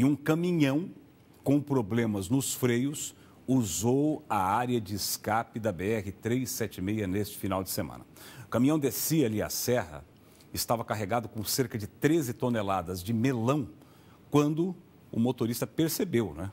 E um caminhão com problemas nos freios usou a área de escape da BR-376 neste final de semana. O caminhão descia ali a serra, estava carregado com cerca de 13 toneladas de melão, quando o motorista percebeu, né?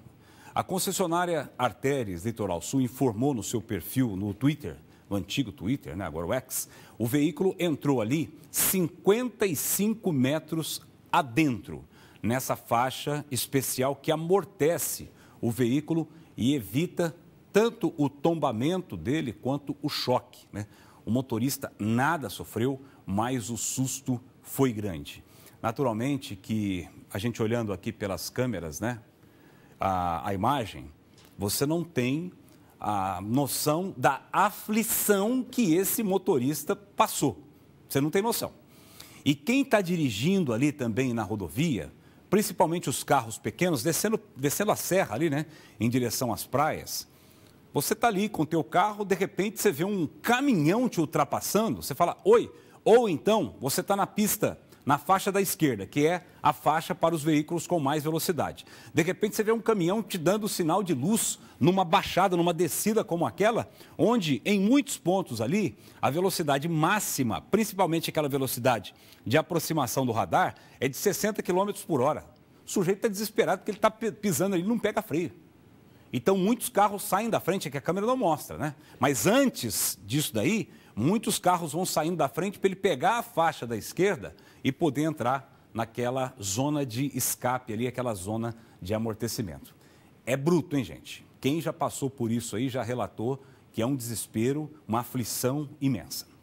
A concessionária Artérias Litoral Sul informou no seu perfil no Twitter, no antigo Twitter, né, agora o X, o veículo entrou ali 55 metros adentro nessa faixa especial que amortece o veículo e evita tanto o tombamento dele quanto o choque. Né? O motorista nada sofreu, mas o susto foi grande. Naturalmente que a gente olhando aqui pelas câmeras, né, a, a imagem, você não tem a noção da aflição que esse motorista passou. Você não tem noção. E quem está dirigindo ali também na rodovia, principalmente os carros pequenos, descendo, descendo a serra ali, né? Em direção às praias. Você está ali com o teu carro, de repente você vê um caminhão te ultrapassando, você fala, oi. Ou então, você está na pista na faixa da esquerda, que é a faixa para os veículos com mais velocidade. De repente você vê um caminhão te dando sinal de luz numa baixada, numa descida como aquela, onde em muitos pontos ali a velocidade máxima, principalmente aquela velocidade de aproximação do radar, é de 60 km por hora. O sujeito está desesperado porque ele está pisando ali e não pega freio. Então muitos carros saem da frente, é que a câmera não mostra, né? Mas antes disso daí, muitos carros vão saindo da frente para ele pegar a faixa da esquerda e poder entrar naquela zona de escape ali, aquela zona de amortecimento. É bruto, hein, gente? Quem já passou por isso aí já relatou que é um desespero, uma aflição imensa.